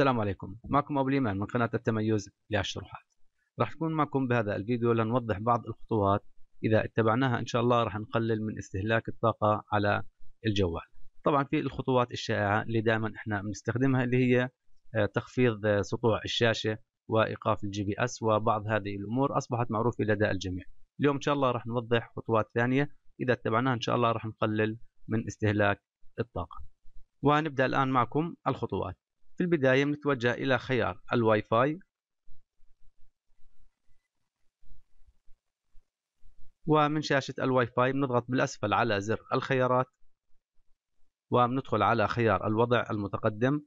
السلام عليكم معكم أبو اليمان من قناة التميز للشروحات راح تكون معكم بهذا الفيديو لنوضح بعض الخطوات إذا اتبعناها إن شاء الله راح نقلل من استهلاك الطاقة على الجوال طبعا في الخطوات الشائعة اللي دائما احنا بنستخدمها اللي هي آه، تخفيض آه، سطوع الشاشة وإيقاف الجي بي اس وبعض هذه الأمور أصبحت معروفة لدى الجميع اليوم إن شاء الله راح نوضح خطوات ثانية إذا اتبعناها إن شاء الله راح نقلل من استهلاك الطاقة ونبدأ الآن معكم الخطوات في البداية بنتوجه إلى خيار الواي فاي ومن شاشة الواي فاي بنضغط بالأسفل على زر الخيارات وبندخل على خيار الوضع المتقدم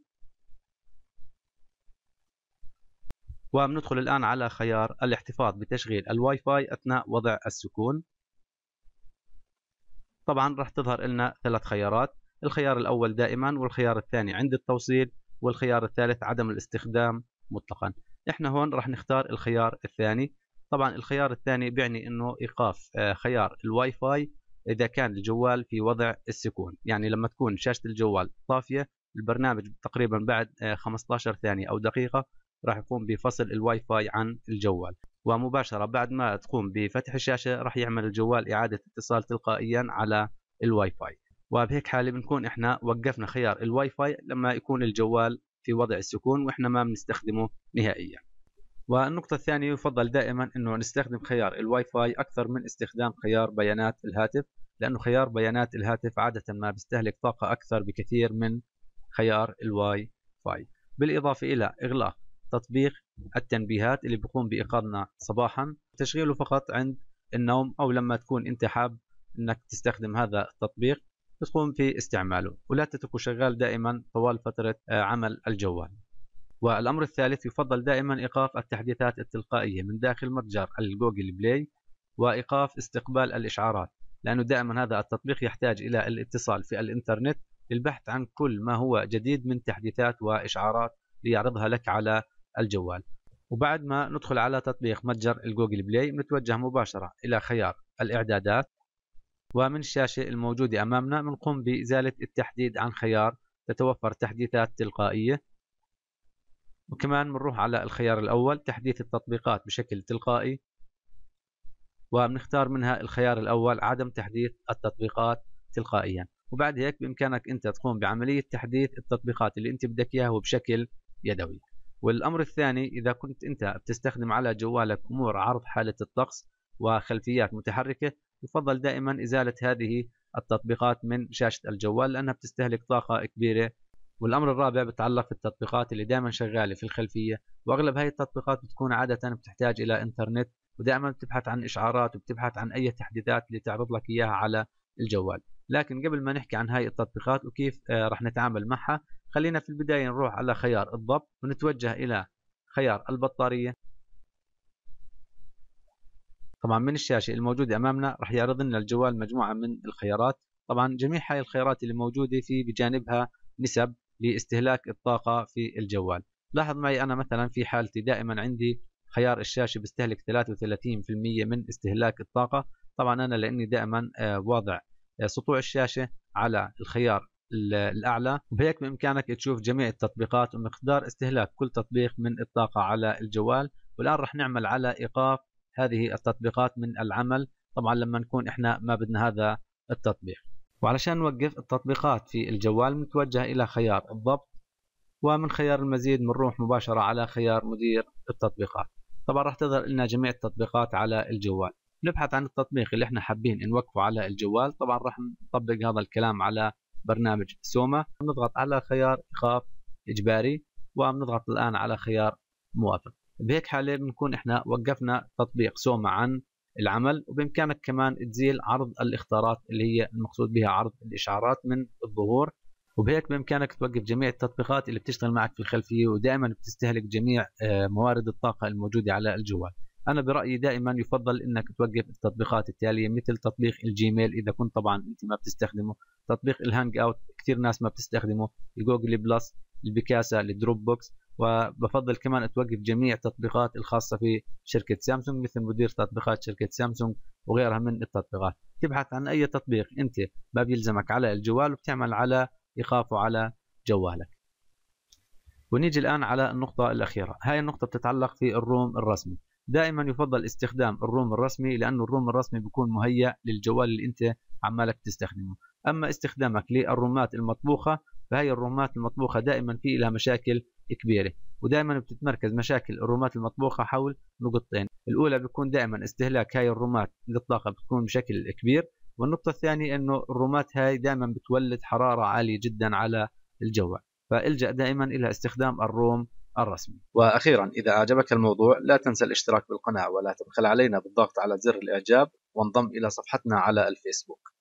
وبندخل الآن على خيار الاحتفاظ بتشغيل الواي فاي أثناء وضع السكون طبعا راح تظهر لنا ثلاث خيارات الخيار الأول دائما والخيار الثاني عند التوصيل والخيار الثالث عدم الاستخدام مطلقا احنا هون راح نختار الخيار الثاني طبعا الخيار الثاني بيعني انه ايقاف آه، خيار الواي فاي اذا كان الجوال في وضع السكون يعني لما تكون شاشه الجوال طافيه البرنامج تقريبا بعد 15 آه، ثانيه او دقيقه راح يقوم بفصل الواي فاي عن الجوال ومباشره بعد ما تقوم بفتح الشاشه راح يعمل الجوال اعاده اتصال تلقائيا على الواي فاي وبهيك حاله بنكون احنا وقفنا خيار الواي فاي لما يكون الجوال في وضع السكون واحنا ما بنستخدمه نهائيا والنقطة الثانية يفضل دائما انه نستخدم خيار الواي فاي اكثر من استخدام خيار بيانات الهاتف لانه خيار بيانات الهاتف عادة ما بيستهلك طاقة اكثر بكثير من خيار الواي فاي بالاضافة الى اغلاق تطبيق التنبيهات اللي بيقوم بايقاظنا صباحا تشغيله فقط عند النوم او لما تكون انت حاب انك تستخدم هذا التطبيق تقوم في استعماله ولا تتركه شغال دائما طوال فترة آه، عمل الجوال والأمر الثالث يفضل دائما إيقاف التحديثات التلقائية من داخل متجر الجوجل بلاي وإيقاف استقبال الإشعارات لأنه دائما هذا التطبيق يحتاج إلى الاتصال في الإنترنت للبحث عن كل ما هو جديد من تحديثات وإشعارات ليعرضها لك على الجوال وبعد ما ندخل على تطبيق متجر الجوجل بلاي نتوجه مباشرة إلى خيار الإعدادات ومن الشاشة الموجودة أمامنا بنقوم بإزالة التحديد عن خيار تتوفر تحديثات تلقائية وكمان بنروح على الخيار الأول تحديث التطبيقات بشكل تلقائي وبنختار منها الخيار الأول عدم تحديث التطبيقات تلقائيا وبعد هيك بإمكانك أنت تقوم بعملية تحديث التطبيقات اللي أنت بدك إياها وبشكل يدوي والأمر الثاني إذا كنت أنت بتستخدم على جوالك أمور عرض حالة الطقس وخلفيات متحركة يفضل دائما إزالة هذه التطبيقات من شاشة الجوال لأنها بتستهلك طاقة كبيرة والأمر الرابع بتعلق التطبيقات اللي دائما شغالة في الخلفية وأغلب هاي التطبيقات بتكون عادة بتحتاج إلى إنترنت ودائما بتبحث عن إشعارات وبتبحث عن أي تحديثات اللي تعرض لك إياها على الجوال لكن قبل ما نحكي عن هاي التطبيقات وكيف آه، رح نتعامل معها خلينا في البداية نروح على خيار الضبط ونتوجه إلى خيار البطارية طبعا من الشاشة الموجودة أمامنا راح يعرض لنا الجوال مجموعة من الخيارات طبعا جميع هاي الخيارات اللي موجودة في بجانبها نسب لاستهلاك الطاقة في الجوال لاحظ معي أنا مثلا في حالتي دائما عندي خيار الشاشة بيستهلك 33% من استهلاك الطاقة طبعا أنا لأني دائما آه، واضع آه، سطوع الشاشة على الخيار الأعلى وبهيك بإمكانك تشوف جميع التطبيقات ومقدار استهلاك كل تطبيق من الطاقة على الجوال والآن رح نعمل على إيقاف هذه التطبيقات من العمل طبعا لما نكون احنا ما بدنا هذا التطبيق وعلشان نوقف التطبيقات في الجوال بنتوجه الى خيار الضبط ومن خيار المزيد بنروح مباشرة على خيار مدير التطبيقات طبعا راح تظهر لنا جميع التطبيقات على الجوال نبحث عن التطبيق اللي احنا حابين نوقفه على الجوال طبعا راح نطبق هذا الكلام على برنامج سوما نضغط على خيار إيقاف إجباري وبنضغط الآن على خيار موافق بهيك حاله بنكون احنا وقفنا تطبيق سوما عن العمل وبامكانك كمان تزيل عرض الاختارات اللي هي المقصود بها عرض الاشعارات من الظهور وبهيك بامكانك توقف جميع التطبيقات اللي بتشتغل معك في الخلفيه ودائما بتستهلك جميع آه، موارد الطاقه الموجوده على الجوال انا برايي دائما يفضل انك توقف التطبيقات التاليه مثل تطبيق الجيميل اذا كنت طبعا انت ما بتستخدمه تطبيق الهانج اوت كثير ناس ما بتستخدمه الجوجل بلس البيكاسا الدروب بوكس وبفضل كمان توقف جميع التطبيقات الخاصه في شركه سامسونج مثل مدير تطبيقات شركه سامسونج وغيرها من التطبيقات تبحث عن اي تطبيق انت ما بيلزمك على الجوال وبتعمل على ايقافه على جوالك ونيجي الان على النقطه الاخيره هاي النقطه بتتعلق في الروم الرسمي دائما يفضل استخدام الروم الرسمي لانه الروم الرسمي بيكون مهيأ للجوال اللي انت عمالك تستخدمه اما استخدامك للرومات المطبوخه فهي الرومات المطبوخه دائما في لها مشاكل كبيرة ودائما بتتمركز مشاكل الرومات المطبوخة حول نقطتين الأولى بيكون دائما استهلاك هاي الرومات للطاقة بتكون بشكل كبير والنقطة الثانية أنه الرومات هاي دائما بتولد حرارة عالية جدا على الجوع فالجأ دائما إلى استخدام الروم الرسمي وأخيرا إذا أعجبك الموضوع لا تنسى الاشتراك بالقناة ولا تبخل علينا بالضغط على زر الإعجاب وانضم إلى صفحتنا على الفيسبوك